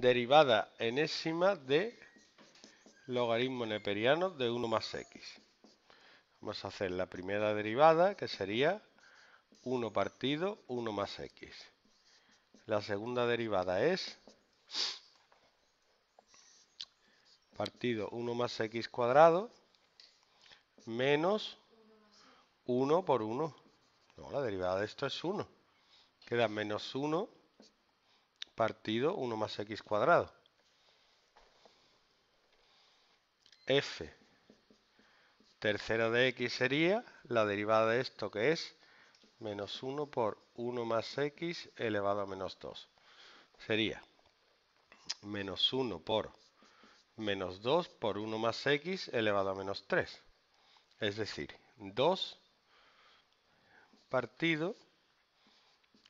derivada enésima de logaritmo neperiano de 1 más x. Vamos a hacer la primera derivada, que sería 1 partido 1 más x. La segunda derivada es partido 1 más x cuadrado menos 1 por 1. No, la derivada de esto es 1. Queda menos 1 partido 1 más x cuadrado. f Tercero de x sería la derivada de esto que es menos 1 por 1 más x elevado a menos 2. Sería menos 1 por menos 2 por 1 más x elevado a menos 3. Es decir, 2 partido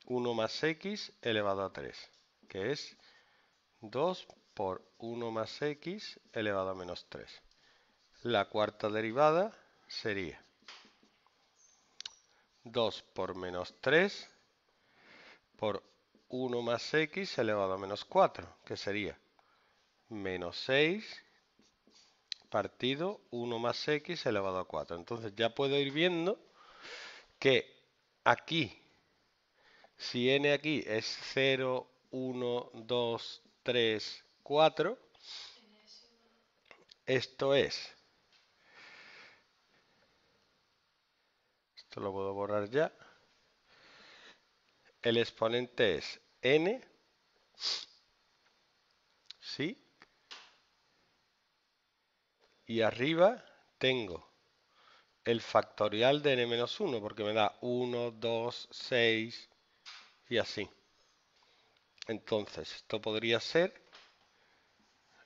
1 más x elevado a 3 que es 2 por 1 más x elevado a menos 3. La cuarta derivada sería 2 por menos 3 por 1 más x elevado a menos 4, que sería menos 6 partido 1 más x elevado a 4. Entonces ya puedo ir viendo que aquí, si n aquí es 0, 1, 2, 3, 4. Esto es. Esto lo puedo borrar ya. El exponente es n. ¿Sí? Y arriba tengo el factorial de n-1, porque me da 1, 2, 6 y así. Entonces, esto podría ser,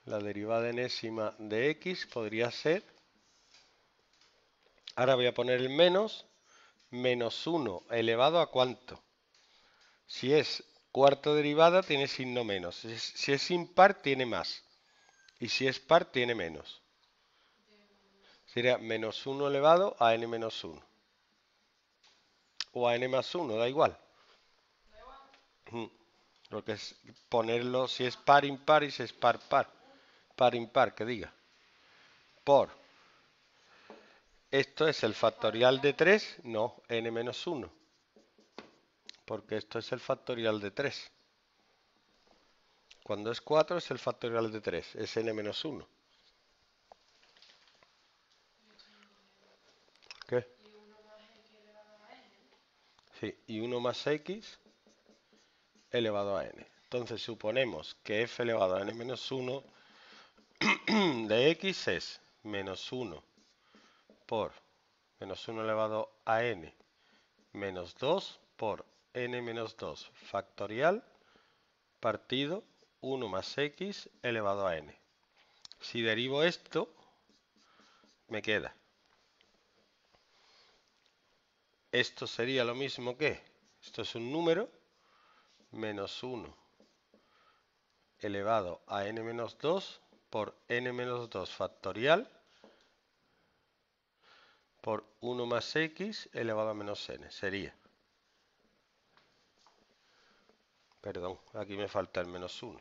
la derivada enésima de x podría ser, ahora voy a poner el menos, menos 1 elevado a cuánto. Si es cuarta derivada tiene signo menos, si es, impar tiene más y si es par tiene menos. Sería menos 1 elevado a n menos 1 o a n más 1, da Da igual. Lo que es ponerlo, si es par impar y si es par par. Par impar, que diga. Por. ¿Esto es el factorial de 3? No, n menos 1. Porque esto es el factorial de 3. Cuando es 4 es el factorial de 3, es n menos 1. ¿Qué? Sí, y 1 más x elevado a n. Entonces suponemos que f elevado a n menos 1 de x es menos 1 por menos 1 elevado a n menos 2 por n menos 2 factorial partido 1 más x elevado a n. Si derivo esto, me queda. Esto sería lo mismo que, esto es un número, menos 1 elevado a n menos 2 por n menos 2 factorial por 1 más x elevado a menos n. Sería. Perdón, aquí me falta el menos 1.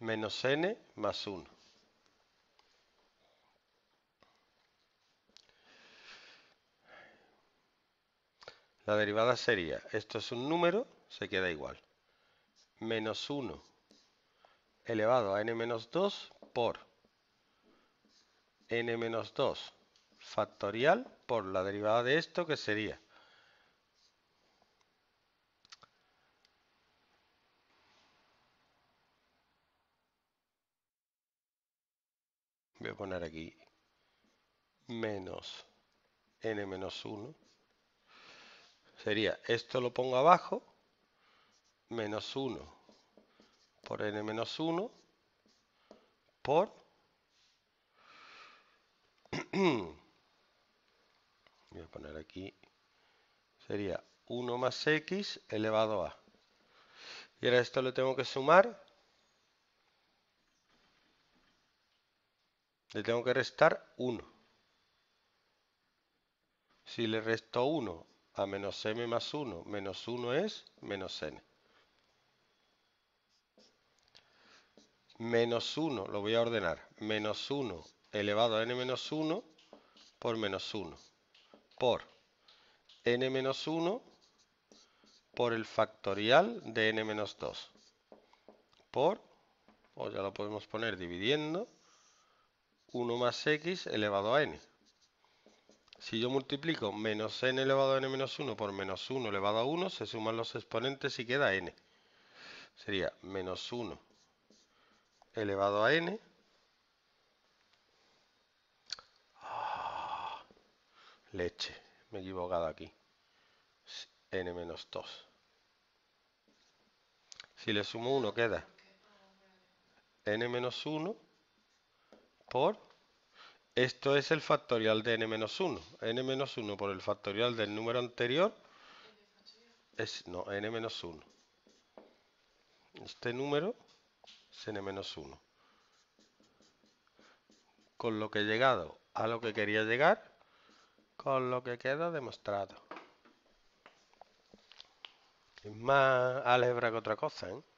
Menos n más 1. La derivada sería, esto es un número, se queda igual. Menos 1 elevado a n menos 2 por n menos 2 factorial por la derivada de esto que sería voy a poner aquí menos n menos 1 sería esto lo pongo abajo menos 1 por n menos 1 por voy a poner aquí sería 1 más x elevado a y ahora esto lo tengo que sumar le tengo que restar 1 si le resto 1 a menos m más 1 menos 1 es menos n menos 1, lo voy a ordenar, menos 1 elevado a n menos 1 por menos 1, por n menos 1 por el factorial de n menos 2, por, o ya lo podemos poner dividiendo, 1 más x elevado a n. Si yo multiplico menos n elevado a n menos 1 por menos 1 elevado a 1, se suman los exponentes y queda n. Sería menos 1 elevado a n. Ah, leche, me he equivocado aquí. n menos 2. Si le sumo 1 queda n menos 1 por... Esto es el factorial de n menos 1. n menos 1 por el factorial del número anterior es... No, n menos 1. Este número cn-1. Con lo que he llegado a lo que quería llegar, con lo que queda demostrado. Es más álgebra que otra cosa, ¿eh?